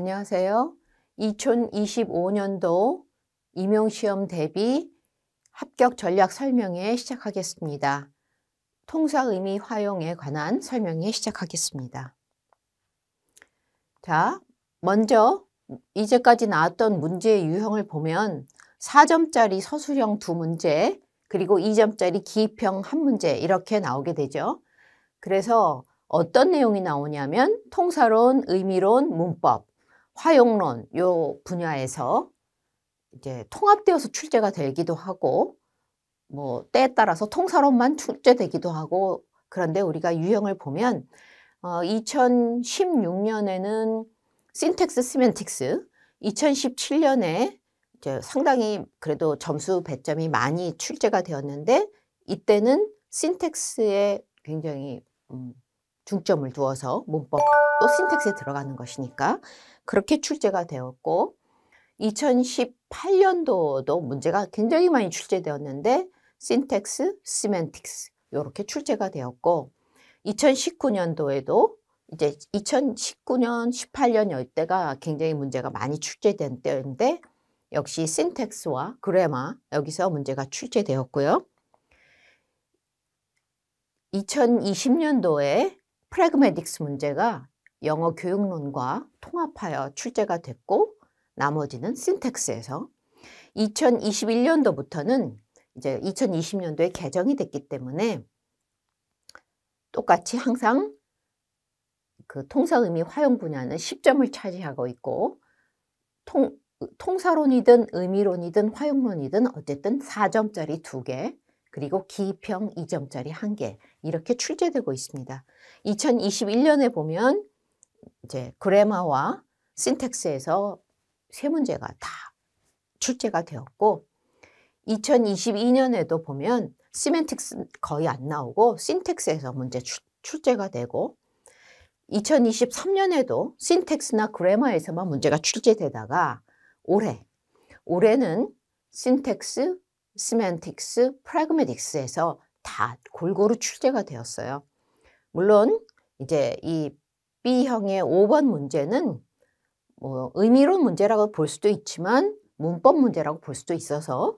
안녕하세요. 2025년도 임용시험 대비 합격 전략 설명회 시작하겠습니다. 통사 의미 활용에 관한 설명회 시작하겠습니다. 자, 먼저 이제까지 나왔던 문제의 유형을 보면 4점짜리 서술형 두 문제, 그리고 2점짜리 기입형 한 문제 이렇게 나오게 되죠. 그래서 어떤 내용이 나오냐면 통사론, 의미론, 문법 화용론 요 분야에서 이제 통합되어서 출제가 되기도 하고 뭐 때에 따라서 통사론만 출제되기도 하고 그런데 우리가 유형을 보면 어, 2016년에는 신텍스 시멘틱스 2017년에 이제 상당히 그래도 점수 배점이 많이 출제가 되었는데 이때는 신텍스에 굉장히 음, 중점을 두어서 문법 또 신텍스에 들어가는 것이니까 그렇게 출제가 되었고 2018년도도 문제가 굉장히 많이 출제되었는데 신텍스, 시멘틱스 이렇게 출제가 되었고 2019년도에도 이제 2019년, 18년 열대가 굉장히 문제가 많이 출제된 때인데 역시 신텍스와 그래마 여기서 문제가 출제되었고요. 2020년도에 프래그매틱스 문제가 영어 교육론과 통합하여 출제가 됐고 나머지는 신텍스에서 2021년도부터는 이제 2020년도에 개정이 됐기 때문에 똑같이 항상 그 통사 의미 활용 분야는 10점을 차지하고 있고 통, 통사론이든 의미론이든 활용론이든 어쨌든 4점짜리 2개 그리고 기평 2점짜리 1개 이렇게 출제되고 있습니다. 2021년에 보면 이제 그래마와 신텍스에서 세 문제가 다 출제가 되었고 2022년에도 보면 시멘틱스 거의 안 나오고 신텍스에서 문제 출, 출제가 되고 2023년에도 신텍스나 그래머에서만 문제가 출제되다가 올해 올해는 신텍스, 시멘틱스, 프라그메틱스에서 다 골고루 출제가 되었어요. 물론 이제 이 B형의 5번 문제는 뭐 의미론 문제라고 볼 수도 있지만 문법 문제라고 볼 수도 있어서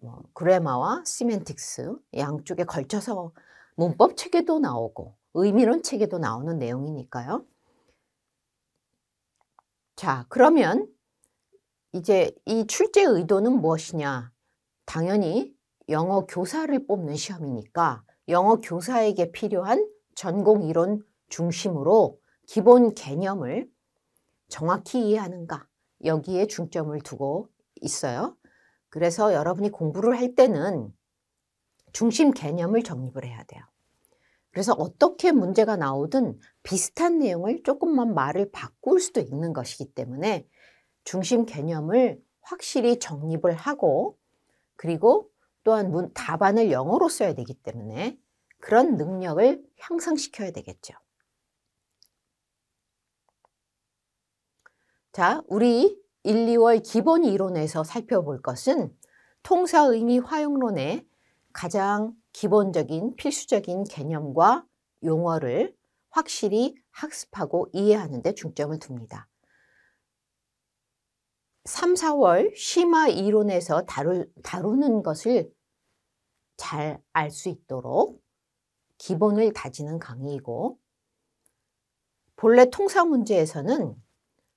뭐그래마와 시멘틱스 양쪽에 걸쳐서 문법 책에도 나오고 의미론 책에도 나오는 내용이니까요. 자 그러면 이제 이 출제 의도는 무엇이냐 당연히 영어 교사를 뽑는 시험이니까 영어 교사에게 필요한 전공 이론 중심으로 기본 개념을 정확히 이해하는가 여기에 중점을 두고 있어요. 그래서 여러분이 공부를 할 때는 중심 개념을 정립을 해야 돼요. 그래서 어떻게 문제가 나오든 비슷한 내용을 조금만 말을 바꿀 수도 있는 것이기 때문에 중심 개념을 확실히 정립을 하고 그리고 또한 문, 답안을 영어로 써야 되기 때문에 그런 능력을 향상시켜야 되겠죠. 자, 우리 1, 2월 기본 이론에서 살펴볼 것은 통사의미 화용론의 가장 기본적인 필수적인 개념과 용어를 확실히 학습하고 이해하는 데 중점을 둡니다. 3, 4월 심화 이론에서 다루, 다루는 것을 잘 알 수 있도록 기본을 다지는 강의이고 본래 통사 문제에서는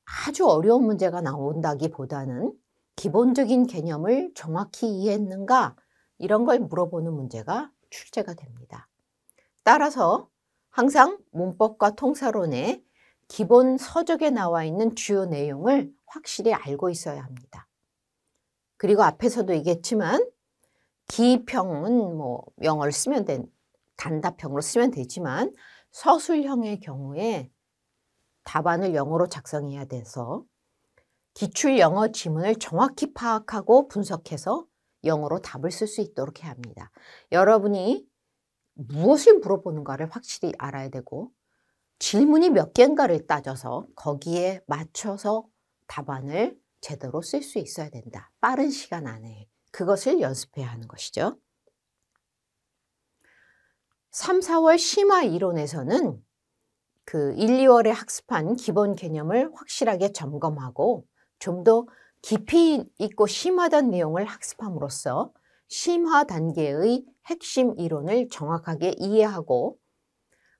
아주 어려운 문제가 나온다기보다는 기본적인 개념을 정확히 이해했는가 이런 걸 물어보는 문제가 출제가 됩니다. 따라서 항상 문법과 통사론의 기본 서적에 나와 있는 주요 내용을 확실히 알고 있어야 합니다. 그리고 앞에서도 얘기했지만 기평은 뭐영어를 쓰면 된 단답형으로 쓰면 되지만 서술형의 경우에 답안을 영어로 작성해야 돼서 기출 영어 지문을 정확히 파악하고 분석해서 영어로 답을 쓸 수 있도록 해야 합니다. 여러분이 무엇을 물어보는가를 확실히 알아야 되고 질문이 몇 개인가를 따져서 거기에 맞춰서 답안을 제대로 쓸 수 있어야 된다. 빠른 시간 안에 그것을 연습해야 하는 것이죠. 3, 4월 심화 이론에서는 그 1, 2월에 학습한 기본 개념을 확실하게 점검하고 좀 더 깊이 있고 심화된 내용을 학습함으로써 심화 단계의 핵심 이론을 정확하게 이해하고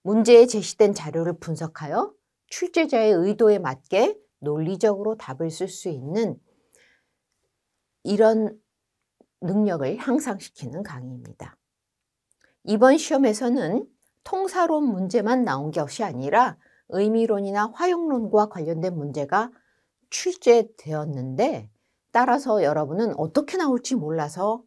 문제에 제시된 자료를 분석하여 출제자의 의도에 맞게 논리적으로 답을 쓸 수 있는 이런 능력을 향상시키는 강의입니다. 이번 시험에서는 통사론 문제만 나온 것이 아니라 의미론이나 화용론과 관련된 문제가 출제되었는데 따라서 여러분은 어떻게 나올지 몰라서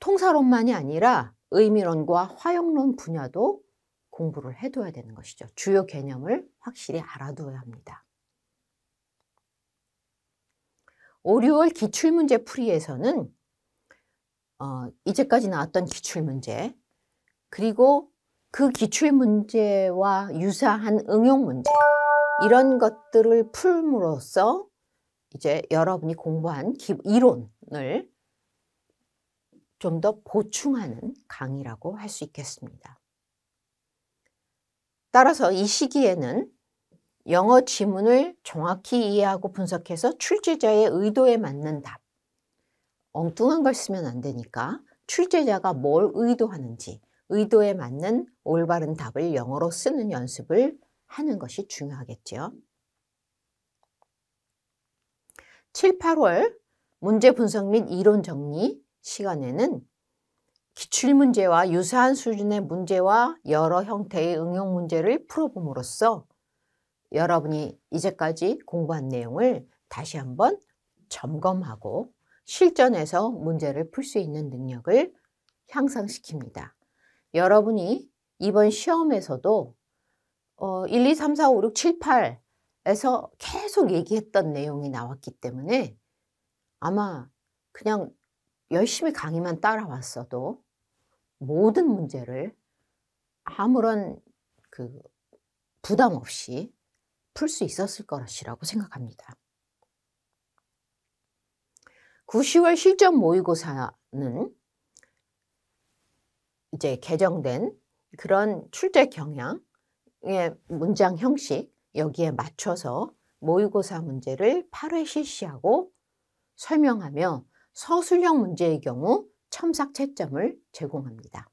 통사론만이 아니라 의미론과 화용론 분야도 공부를 해둬야 되는 것이죠. 주요 개념을 확실히 알아둬야 합니다. 5, 6월 기출문제 풀이에서는 어, 이제까지 나왔던 기출문제 그리고 그 기출 문제와 유사한 응용 문제 이런 것들을 풀므로써 이제 여러분이 공부한 이론을 좀 더 보충하는 강의라고 할 수 있겠습니다. 따라서 이 시기에는 영어 지문을 정확히 이해하고 분석해서 출제자의 의도에 맞는 답. 엉뚱한 걸 쓰면 안 되니까 출제자가 뭘 의도하는지 의도에 맞는 올바른 답을 영어로 쓰는 연습을 하는 것이 중요하겠죠 7, 8월 문제 분석 및 이론 정리 시간에는 기출문제와 유사한 수준의 문제와 여러 형태의 응용 문제를 풀어봄으로써 여러분이 이제까지 공부한 내용을 다시 한번 점검하고 실전에서 문제를 풀 수 있는 능력을 향상시킵니다. 여러분이 이번 시험에서도 어, 1, 2, 3, 4, 5, 6, 7, 8에서 계속 얘기했던 내용이 나왔기 때문에 아마 그냥 열심히 강의만 따라왔어도 모든 문제를 아무런 그 부담 없이 풀 수 있었을 것이라고 생각합니다. 9, 10월 실전 모의고사는 이제 개정된 그런 출제 경향의 문장 형식 여기에 맞춰서 모의고사 문제를 8회 실시하고 설명하며 서술형 문제의 경우 첨삭 채점을 제공합니다.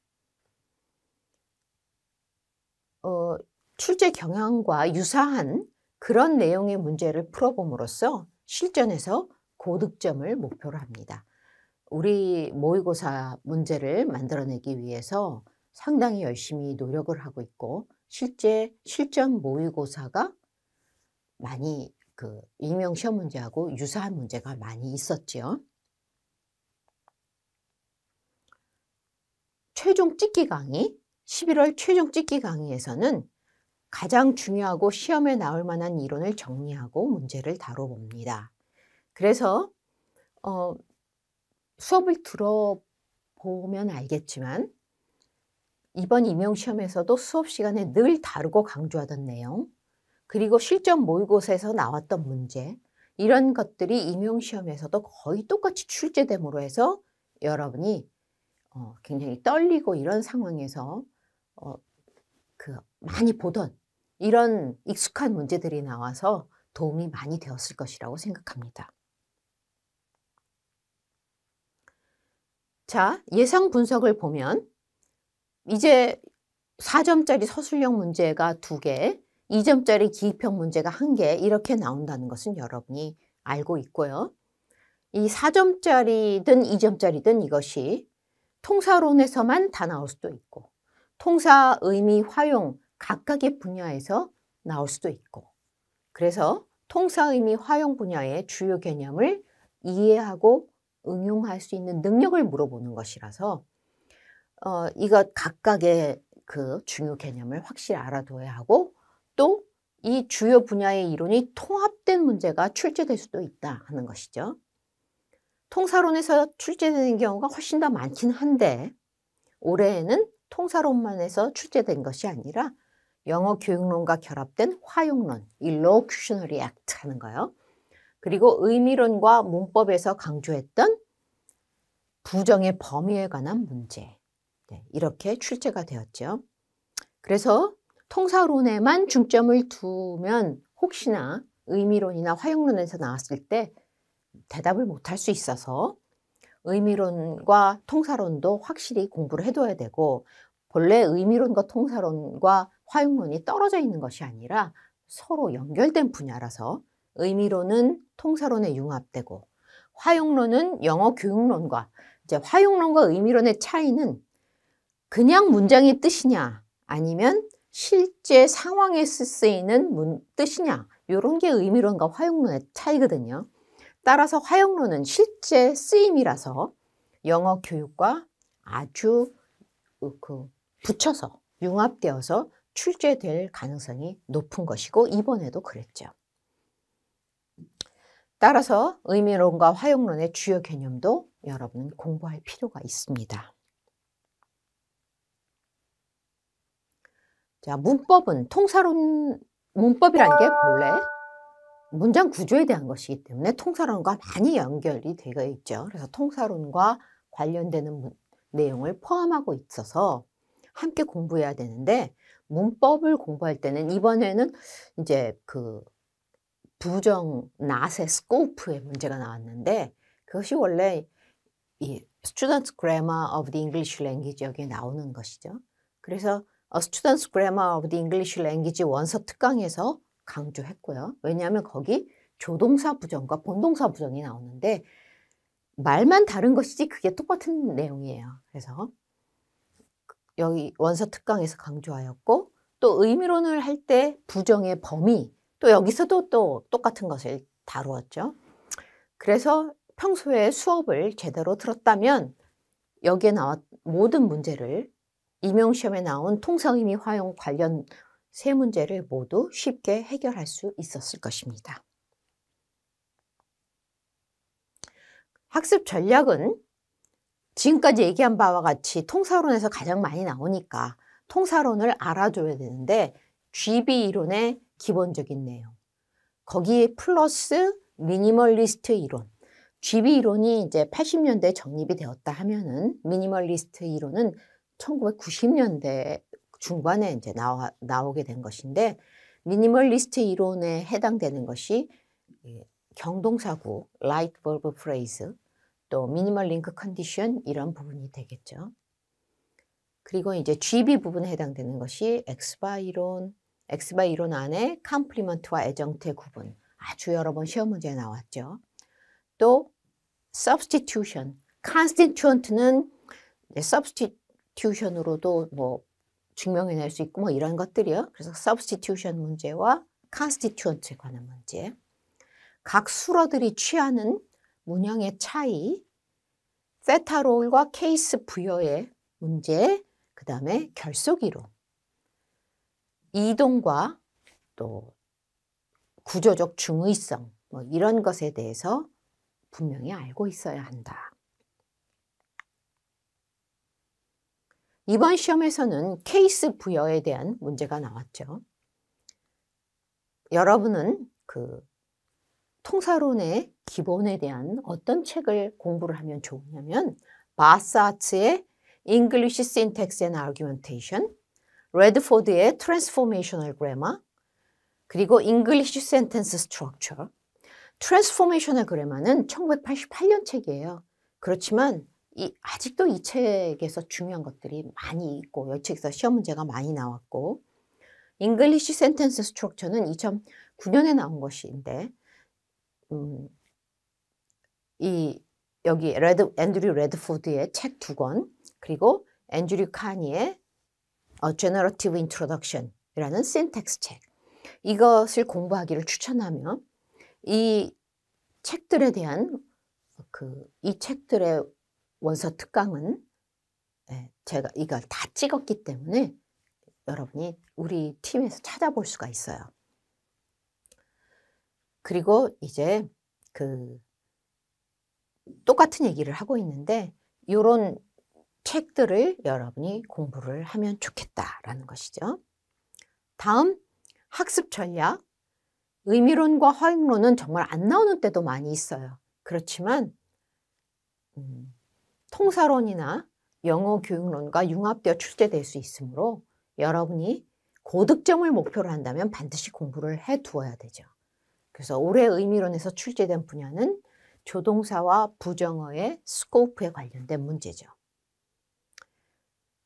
어, 출제 경향과 유사한 그런 내용의 문제를 풀어봄으로써 실전에서 고득점을 목표로 합니다. 우리 모의고사 문제를 만들어내기 위해서 상당히 열심히 노력을 하고 있고 실제 실전 모의고사가 많이 그 임용 시험 문제하고 유사한 문제가 많이 있었지요. 최종 찍기 강의 11월 최종 찍기 강의에서는 가장 중요하고 시험에 나올 만한 이론을 정리하고 문제를 다뤄봅니다. 그래서 어, 수업을 들어보면 알겠지만 이번 임용시험에서도 수업 시간에 늘 다루고 강조하던 내용 그리고 실전 모의고사에서 나왔던 문제 이런 것들이 임용시험에서도 거의 똑같이 출제됨으로 해서 여러분이 어, 굉장히 떨리고 이런 상황에서 어, 그 많이 보던 이런 익숙한 문제들이 나와서 도움이 많이 되었을 것이라고 생각합니다. 자, 예상 분석을 보면 이제 4점짜리 서술형 문제가 2개, 2점짜리 기입형 문제가 1개 이렇게 나온다는 것은 여러분이 알고 있고요. 이 4점짜리든 2점짜리든 이것이 통사론에서만 다 나올 수도 있고 통사 의미 활용 각각의 분야에서 나올 수도 있고 그래서 통사 의미 활용 분야의 주요 개념을 이해하고 응용할 수 있는 능력을 물어보는 것이라서 어, 이것 각각의 그 중요 개념을 확실히 알아둬야 하고 또 이 주요 분야의 이론이 통합된 문제가 출제될 수도 있다 하는 것이죠. 통사론에서 출제되는 경우가 훨씬 더 많긴 한데 올해에는 통사론만에서 출제된 것이 아니라 영어 교육론과 결합된 화용론, 일로 큐셔너리 액트 하는 거요. 그리고 의미론과 문법에서 강조했던 부정의 범위에 관한 문제 네, 이렇게 출제가 되었죠. 그래서 통사론에만 중점을 두면 혹시나 의미론이나 화용론에서 나왔을 때 대답을 못할 수 있어서 의미론과 통사론도 확실히 공부를 해둬야 되고 본래 의미론과 통사론과 화용론이 떨어져 있는 것이 아니라 서로 연결된 분야라서 의미로는 통사론에 융합되고 화용론은 영어 교육론과 이제 화용론과 의미론의 차이는 그냥 문장의 뜻이냐 아니면 실제 상황에 쓰이는 문, 뜻이냐 이런 게 의미론과 화용론의 차이거든요. 따라서 화용론은 실제 쓰임이라서 영어 교육과 아주 그 붙여서 융합되어서 출제될 가능성이 높은 것이고 이번에도 그랬죠. 따라서 의미론과 화용론의 주요 개념도 여러분은 공부할 필요가 있습니다. 자, 문법은 통사론, 문법이란 게 본래 문장 구조에 대한 것이기 때문에 통사론과 많이 연결이 되어 있죠. 그래서 통사론과 관련되는 문, 내용을 포함하고 있어서 함께 공부해야 되는데 문법을 공부할 때는 이번에는 이제 그 부정 낫의 스코프의 문제가 나왔는데 그것이 원래 이 Student's Grammar of the English Language 여기에 나오는 것이죠. 그래서 A Student's Grammar of the English Language 원서 특강에서 강조했고요. 왜냐하면 거기 조동사 부정과 본동사 부정이 나오는데 말만 다른 것이지 그게 똑같은 내용이에요. 그래서 여기 원서 특강에서 강조하였고 또 의미론을 할 때 부정의 범위 또 여기서도 또 똑같은 것을 다루었죠. 그래서 평소에 수업을 제대로 들었다면 여기에 나왔 모든 문제를 임용시험에 나온 통상임의 화용 관련 세 문제를 모두 쉽게 해결할 수 있었을 것입니다. 학습 전략은 지금까지 얘기한 바와 같이 통사론에서 가장 많이 나오니까 통사론을 알아줘야 되는데 GB 이론의 기본적인 내용. 거기에 플러스 미니멀리스트 이론. GB 이론이 이제 8 0년대 정립이 되었다 하면은 미니멀리스트 이론은 1990년대 중반에 이제 나와, 나오게 된 것인데 미니멀리스트 이론에 해당되는 것이 경동사구, 라이트 벌브 프레이즈, 또 미니멀 링크 컨디션 이런 부분이 되겠죠. 그리고 이제 GB 부분에 해당되는 것이 엑스 이론, x by 1론 안에 컴플리먼트와 애정태 구분 아주 여러 번 시험 문제에 나왔죠. 또 substitution, constituent는 substitution으로도 뭐 증명해낼 수 있고 뭐 이런 것들이요. 그래서 substitution 문제와 constituent에 관한 문제. 각 수로들이 취하는 문형의 차이, 세타롤과 케이스 부여의 문제, 그 다음에 결속이론. 이동과 또 구조적 중의성 뭐 이런 것에 대해서 분명히 알고 있어야 한다. 이번 시험에서는 케이스 부여에 대한 문제가 나왔죠. 여러분은 그 통사론의 기본에 대한 어떤 책을 공부를 하면 좋으냐면 바사츠의 English Syntax and Argumentation 레드포드의 Transformational Grammar, 그리고 English Sentence Structure. Transformational Grammar는 1988년 책이에요. 그렇지만 이, 아직도 이 책에서 중요한 것들이 많이 있고 이 책에서 시험 문제가 많이 나왔고 English Sentence Structure는 2009년에 나온 것인데 음, 이 여기 레드, 앤드류 레드포드의 책 두 권, 그리고 앤드류 카니의 어, generative Introduction이라는 syntax 책 이것을 공부하기를 추천하며 이 책들에 대한 그 이 책들의 원서 특강은 예, 제가 이걸 다 찍었기 때문에 여러분이 우리 팀에서 찾아볼 수가 있어요. 그리고 이제 그 똑같은 얘기를 하고 있는데 요런 책들을 여러분이 공부를 하면 좋겠다라는 것이죠. 다음 학습 전략. 의미론과 허익론은 정말 안 나오는 때도 많이 있어요. 그렇지만 음, 통사론이나 영어 교육론과 융합되어 출제될 수 있으므로 여러분이 고득점을 목표로 한다면 반드시 공부를 해 두어야 되죠. 그래서 올해 의미론에서 출제된 분야는 조동사와 부정어의 스코프에 관련된 문제죠.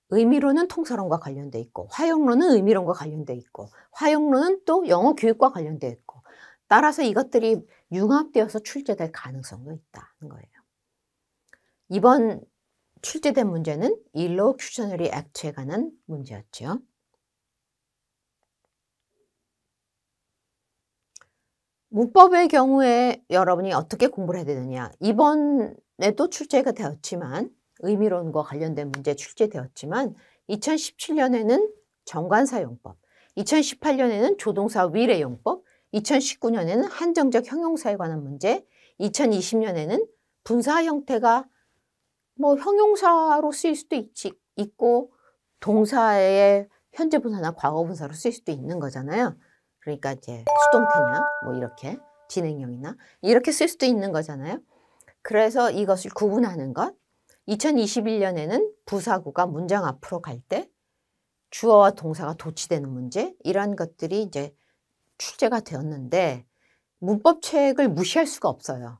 의미로는 통설론과 관련돼 있고 화용론은 의미론과 관련돼 있고 화용론은 또 영어 교육과 관련돼 있고 따라서 이것들이 융합되어서 출제될 가능성도 있다는 거예요. 이번 출제된 문제는 일로 큐셔너리 액트에 관한 문제였죠. 문법의 경우에 여러분이 어떻게 공부를 해야 되느냐 이번에도 출제가 되었지만 의미론과 관련된 문제 출제되었지만 2017년에는 정관사용법, 2018년에는 조동사 위례용법, 2019년에는 한정적 형용사에 관한 문제, 2020년에는 분사 형태가 뭐 형용사로 쓰일 수도 있지, 있고 동사의 현재 분사나 과거 분사로 쓰일 수도 있는 거잖아요. 그러니까 이제 수동태냐 뭐 이렇게 진행형이나 이렇게 쓸 수도 있는 거잖아요. 그래서 이것을 구분하는 것 2021년에는 부사구가 문장 앞으로 갈 때 주어와 동사가 도치되는 문제 이러한 것들이 이제 출제가 되었는데 문법 책을 무시할 수가 없어요.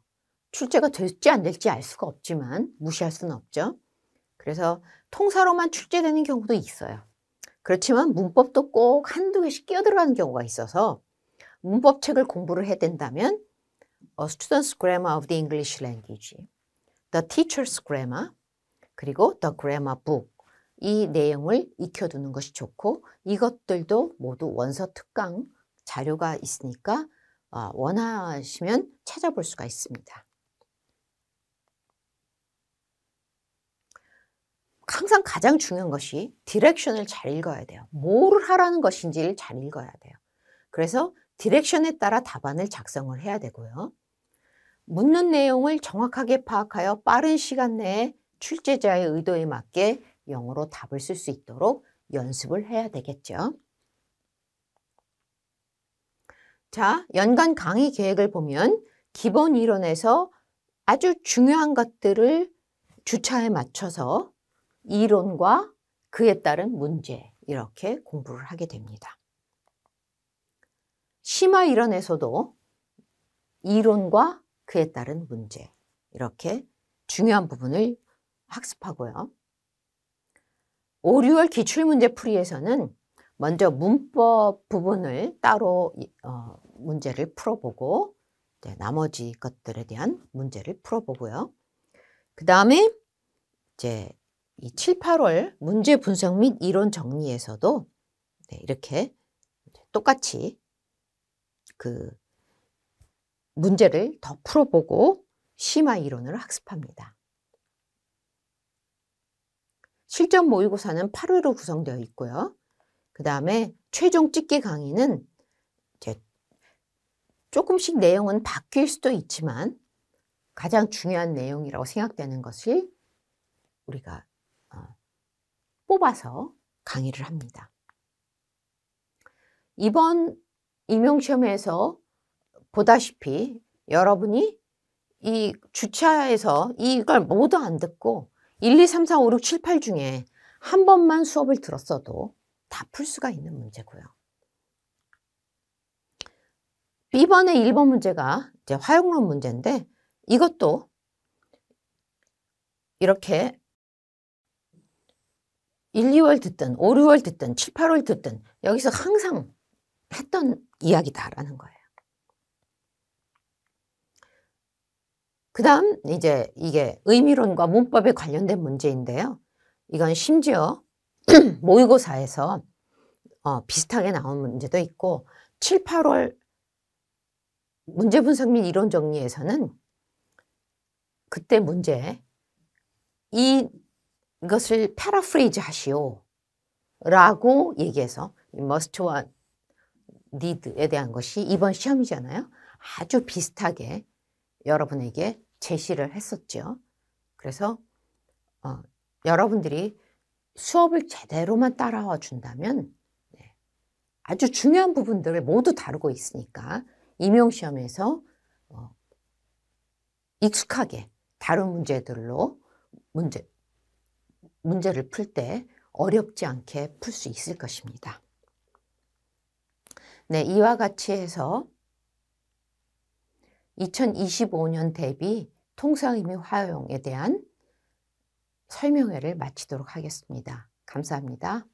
출제가 될지 안 될지 알 수가 없지만 무시할 수는 없죠. 그래서 통사로만 출제되는 경우도 있어요. 그렇지만 문법도 꼭 한두 개씩 끼어들어가는 경우가 있어서 문법책을 공부를 해야 된다면 A Student's Grammar of the English Language, The Teacher's Grammar, 그리고 The Grammar Book 이 내용을 익혀두는 것이 좋고 이것들도 모두 원서 특강 자료가 있으니까 어, 원하시면 찾아볼 수가 있습니다. 항상 가장 중요한 것이 디렉션을 잘 읽어야 돼요. 뭐를 하라는 것인지를 잘 읽어야 돼요. 그래서 디렉션에 따라 답안을 작성을 해야 되고요. 묻는 내용을 정확하게 파악하여 빠른 시간 내에 출제자의 의도에 맞게 영어로 답을 쓸 수 있도록 연습을 해야 되겠죠. 자, 연간 강의 계획을 보면 기본 이론에서 아주 중요한 것들을 주차에 맞춰서 이론과 그에 따른 문제 이렇게 공부를 하게 됩니다. 심화 이론에서도 이론과 그에 따른 문제 이렇게 중요한 부분을 학습하고요. 5, 6월 기출문제 풀이에서는 먼저 문법 부분을 따로 어, 문제를 풀어보고 나머지 것들에 대한 문제를 풀어보고요. 그 다음에 이제 이 7, 8월 문제 분석 및 이론 정리에서도 네, 이렇게 똑같이 그 문제를 더 풀어보고 심화 이론을 학습합니다. 실전 모의고사는 8회로 구성되어 있고요. 그 다음에 최종 찍기 강의는 조금씩 내용은 바뀔 수도 있지만 가장 중요한 내용이라고 생각되는 것을 우리가 어, 뽑아서 강의를 합니다. 이번 임용시험에서 보다시피 여러분이 이 주차에서 이걸 모두 안 듣고 1, 2, 3, 4, 5, 6, 7, 8 중에 한 번만 수업을 들었어도 다 풀 수가 있는 문제고요. B번의 1번 문제가 이제 화용론 문제인데 이것도 이렇게 1, 2월 듣든 5, 6월 듣든 7, 8월 듣든 여기서 항상 했던 이야기다라는 거예요. 그 다음 이제 이게 의미론과 문법에 관련된 문제인데요. 이건 심지어 모의고사에서 어, 비슷하게 나온 문제도 있고 7, 8월 문제 분석 및 이론 정리에서는 그때 문제 이, 이것을 패러프레이즈 하시오 라고 얘기해서 must와 need에 대한 것이 이번 시험이잖아요. 아주 비슷하게 여러분에게 제시를 했었죠. 그래서 어, 여러분들이 수업을 제대로만 따라와 준다면 네, 아주 중요한 부분들을 모두 다루고 있으니까 임용시험에서 어, 익숙하게 다른 문제들로 문제, 문제를 풀 때 어렵지 않게 풀 수 있을 것입니다. 네, 이와 같이 해서 2025년 대비 통상임의 활용에 대한 설명회를 마치도록 하겠습니다. 감사합니다.